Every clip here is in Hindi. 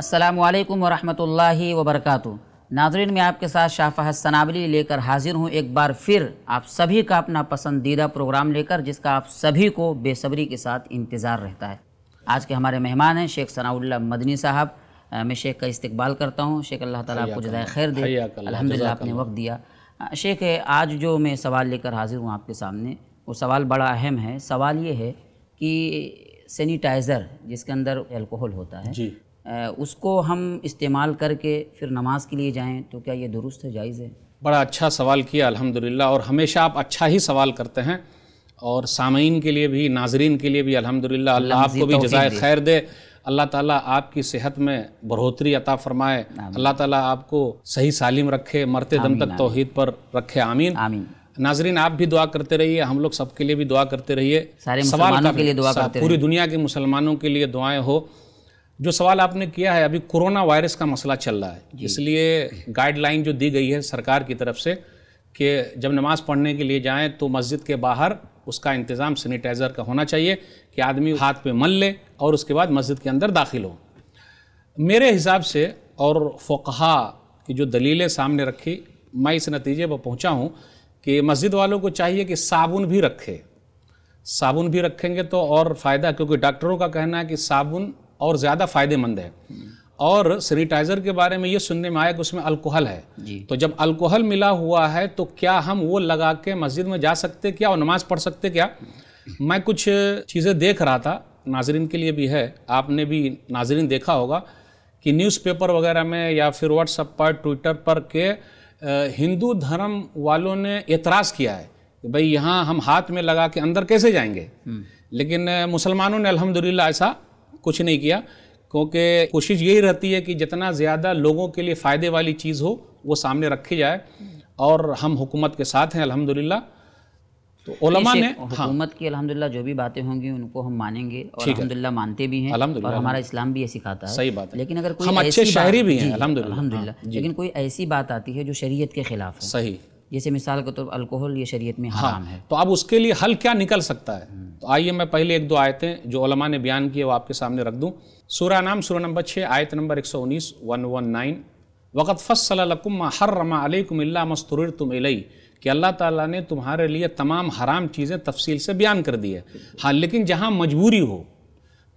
अस्सलाम वालेकुम वरहमतुल्लाहि वबरकatuh नाजरीन मैं आपके साथ शाफा हसनावली लेकर हाजिर हूँ एक बार फिर आप सभी का अपना पसंदीदा प्रोग्राम लेकर जिसका आप सभी को बेसब्री के साथ इंतज़ार रहता है आज के हमारे मेहमान हैं शेख सनाउल्ला मदनी साहब मैं शेख का इस्तकबाल करता हूँ शेख अल्लाह ताला आपको जदाय खैर दे अलहमदिल्ला आपने वक्त दिया शेख आज जो मैं सवाल लेकर हाजिर हूँ आपके सामने वो सवाल बड़ा अहम है सवाल ये है कि सैनिटाइज़र जिसके अंदर एल्कोहल होता है उसको हम इस्तेमाल करके फिर नमाज के लिए जाएं तो क्या ये दुरुस्त है जायज़ है बड़ा अच्छा सवाल किया अल्हम्दुलिल्लाह और हमेशा आप अच्छा ही सवाल करते हैं और सामीन के लिए भी नाजरीन के लिए भी अल्हम्दुलिल्लाह अल्लाह आपको भी जजाय खैर दे अल्लाह ताला आपकी सेहत में बढ़ोतरी अता फरमाए अल्लाह ताला आपको सही सालिम रखे मरते दम तक तोहद पर रखे आमीन आमीन नाजरीन आप भी दुआ करते रहिए हम लोग सबके लिए भी दुआ करते रहिए सारे सवाल के लिए दुआ करते पूरी दुनिया के मुसलमानों के लिए दुआएं हो जो सवाल आपने किया है अभी कोरोना वायरस का मसला चल रहा है इसलिए गाइडलाइन जो दी गई है सरकार की तरफ से कि जब नमाज पढ़ने के लिए जाएं तो मस्जिद के बाहर उसका इंतज़ाम सैनिटाइज़र का होना चाहिए कि आदमी हाथ पे मल ले और उसके बाद मस्जिद के अंदर दाखिल हो मेरे हिसाब से और फ़ोकहा की जो दलीलें सामने रखी मैं इस नतीजे पर पहुँचा हूँ कि मस्जिद वालों को चाहिए कि साबुन भी रखे साबुन भी रखेंगे तो और फ़ायदा क्योंकि डॉक्टरों का कहना है कि साबुन और ज़्यादा फ़ायदेमंद है और सैनिटाइज़र के बारे में ये सुनने में आया कि उसमें अल्कोहल है तो जब अल्कोहल मिला हुआ है तो क्या हम वो लगा के मस्जिद में जा सकते क्या और नमाज़ पढ़ सकते क्या मैं कुछ चीज़ें देख रहा था नाजरीन के लिए भी है आपने भी नाजरीन देखा होगा कि न्यूज़पेपर वगैरह में या फिर व्हाट्सअप पर ट्विटर पर के हिंदू धर्म वालों ने एतराज़ किया है कि भाई यहाँ हम हाथ में लगा के अंदर कैसे जाएंगे हम्म। लेकिन मुसलमानों ने अलहमदिल्ला ऐसा कुछ नहीं किया क्योंकि कोशिश यही रहती है कि जितना ज़्यादा लोगों के लिए फ़ायदे वाली चीज़ हो वो सामने रखी जाए और हम हुकूमत के साथ हैं अलहमदिल्ला तो ओलमा तो ने हाँ। हुकूमत की अलहमदिल्ला जो भी बातें होंगी उनको हम मानेंगे और अलहमदिल्ला मानते भी हैं और हमारा इस्लाम भी ये सिखाता है सही बात है लेकिन अगर कोई हम अच्छे शहरी भी हैं अलहमदिल्ला हाँ, लेकिन कोई ऐसी बात आती है जो शरीयत के खिलाफ है सही जैसे मिसाल के तौर तो अल्कोहल ये शरीयत में हाँ, है तो अब उसके लिए हल क्या निकल सकता है तो आइए मैं पहले एक दो आयतें जो ओलमा ने बयान किए वो आपके सामने रख दूँ सूरा नाम सूरा नंबर छः आयत नंबर एक सौ उन्नीस वन वन नाइन वक़त फ़सलकुम हर रमा अलकुम मस्तुर तुम इलई कि अल्लाह ताला ने तुम्हारे लिए तमाम हराम चीज़ें तफसील से बयान कर दी है हाँ लेकिन जहाँ मजबूरी हो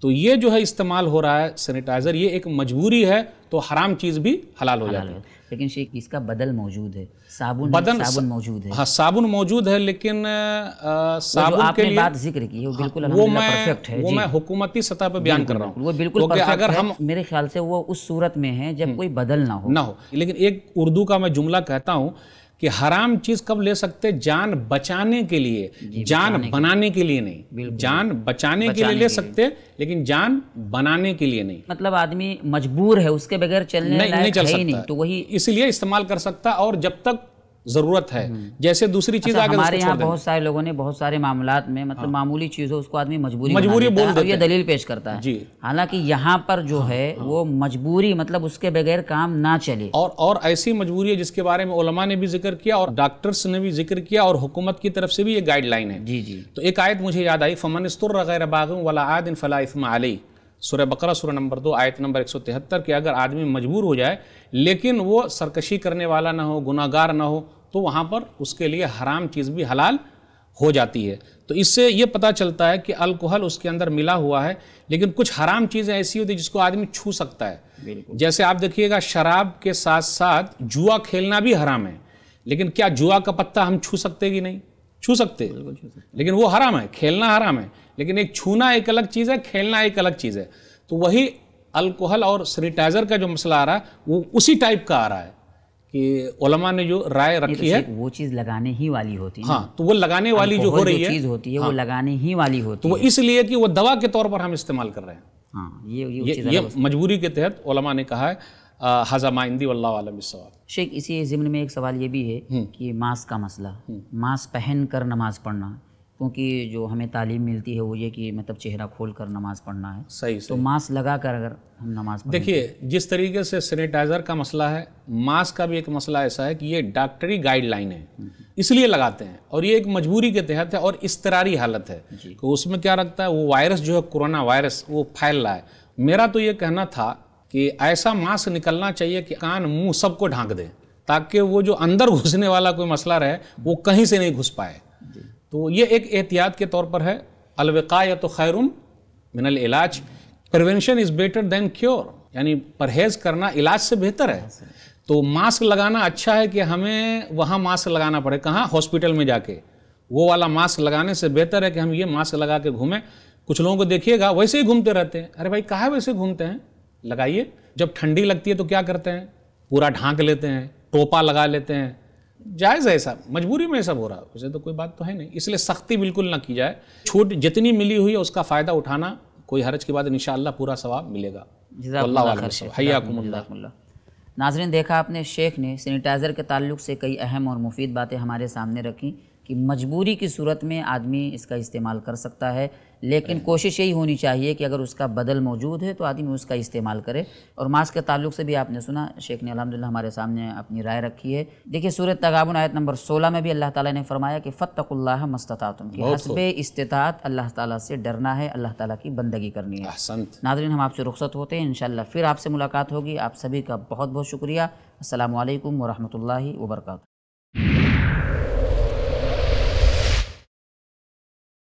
तो ये जो है इस्तेमाल हो रहा है सैनिटाइज़र ये एक मजबूरी है तो हराम चीज़ भी हलाल हो जाती है लेकिन शेख इसका बदल मौजूद है साबुन बदल साबुन मौजूद है हाँ साबुन मौजूद है लेकिन आ, साबुन आपने के लिए बात जिक्र की वो हाँ, बिल्कुल वो मैं परफेक्ट है वो मैं हुकूमती सतह पर बयान कर रहा हूँ वो बिल्कुल तो परफेक्ट अगर हम मेरे ख्याल से वो उस सूरत में है जब हम्म। कोई बदल ना हो ना हो लेकिन एक उर्दू का मैं जुमला कहता हूँ कि हराम चीज कब ले सकते जान बचाने के लिए जान बनाने के लिए नहीं जान बचाने के लिए ले सकते लेकिन जान बनाने के लिए नहीं मतलब आदमी मजबूर है उसके बगैर चलने नहीं, नहीं चल सकता नहीं तो वही इसीलिए इस्तेमाल कर सकता और जब तक जरूरत है हम्म। जैसे दूसरी चीज अच्छा, हमारे यहाँ बहुत सारे लोगों ने बहुत सारे मामला में मतलब हाँ। मामूली चीज हो उसको आदमी मजबूरी मजबूरी बोल देता ये दलील पेश करता है हालांकि यहाँ पर जो हाँ, है हाँ। वो मजबूरी मतलब उसके बगैर काम ना चले और और ऐसी मजबूरी है जिसके बारे में ओलमा ने भी जिक्र किया और डॉक्टर्स ने भी जिक्र किया और हुकूमत की तरफ से भी ये गाइडलाइन है जी जी तो एक आयत मुझे याद आई फमन वाला आदिन फला सूर्य बकरा सूर्य नंबर दो आयत नंबर एक सौ तिहत्तर कि अगर आदमी मजबूर हो जाए लेकिन वो सरकशी करने वाला ना हो गुनागार ना हो तो वहाँ पर उसके लिए हराम चीज़ भी हलाल हो जाती है तो इससे ये पता चलता है कि अल्कोहल उसके अंदर मिला हुआ है लेकिन कुछ हराम चीज़ें ऐसी होती है जिसको आदमी छू सकता है जैसे आप देखिएगा शराब के साथ साथ जुआ खेलना भी हराम है लेकिन क्या जुआ का पत्ता हम छू सकते कि नहीं छू सकते हैं लेकिन वो हराम है खेलना हराम है लेकिन एक छूना एक अलग चीज़ है खेलना एक अलग चीज़ है तो वही अल्कोहल और सैनिटाइज़र का जो मसला आ रहा है वो उसी टाइप का आ रहा है कि ओलमा ने जो राय तो रखी है वो चीज़ लगाने ही वाली होती है हाँ तो वो लगाने वाली जो हो रही है चीज़ होती है हाँ, वो लगाने ही वाली होती तो वो इसलिए कि वो दवा के तौर पर हम इस्तेमाल कर रहे हैं हाँ ये ये ये, ये मजबूरी के तहत ओलमा ने कहा है हजामाइंदी सवाल शेख इसी ज़िम्न में एक सवाल ये भी है हम्म। कि मास्क का मसला हम्म। मास्क पहन कर नमाज़ पढ़ना क्योंकि जो हमें तालीम मिलती है वो ये कि मतलब चेहरा खोल कर नमाज़ पढ़ना है सही तो मास्क लगा कर अगर हम नमाज़ देखिए जिस तरीके से सैनिटाइज़र का मसला है मास्क का भी एक मसला ऐसा है कि ये डॉक्टरी गाइडलाइन है हम्म। इसलिए लगाते हैं और ये एक मजबूरी के तहत है और इसतरारी हालत है उसमें क्या रखता है वो वायरस जो है कोरोना वायरस वो फैल रहा है मेरा तो ये कहना था कि ऐसा मांस निकलना चाहिए कि कान मुंह सबको ढांक दे ताकि वो जो अंदर घुसने वाला कोई मसला रहे वो कहीं से नहीं घुस पाए तो ये एक एहतियात के तौर पर है अलविका या तो खैरुम मिनल इलाज prevention is better than cure यानी परहेज़ करना इलाज से बेहतर है तो मास्क लगाना अच्छा है कि हमें वहाँ मास्क लगाना पड़े कहाँ हॉस्पिटल में जाके वो वाला मास्क लगाने से बेहतर है कि हम ये मास्क लगा के घूमें कुछ लोगों को देखिएगा वैसे ही घूमते रहते हैं अरे भाई कहाँ वैसे घूमते हैं लगाइए जब ठंडी लगती है तो क्या करते हैं पूरा ढांक लेते हैं टोपा लगा लेते हैं जायज़ है ऐसा मजबूरी में सब हो रहा है वैसे तो कोई बात तो है नहीं इसलिए सख्ती बिल्कुल ना की जाए छूट जितनी मिली हुई है उसका फ़ायदा उठाना कोई हरज की बात इन पूरा सवाब मिलेगा नाजरन देखा आपने शेख ने सैनिटाइज़र के ताल्लुक से कई अहम और मुफीद बातें हमारे सामने रखी कि मजबूरी की सूरत में आदमी इसका इस्तेमाल कर सकता है लेकिन कोशिश यही होनी चाहिए कि अगर उसका बदल मौजूद है तो आदमी उसका इस्तेमाल करे और मास्क के ताल्लुक से भी आपने सुना शेख ने अलहमदिल्ला हमारे सामने अपनी राय रखी है देखिए सूरत तगाबन आयत नंबर सोलह में भी अल्लाह ताला ने फरमाया कि फ़तकुल्ला मस्तता तुम कि हसब इस्तात अल्लाह ताला से डरना है अल्लाह ताला की बंदगी करनी है नाजरीन हम आपसे रुख्सत होते हैं इन फिर आपसे मुलाकात होगी आप सभी का बहुत बहुत शुक्रिया असल वरहमल वर्का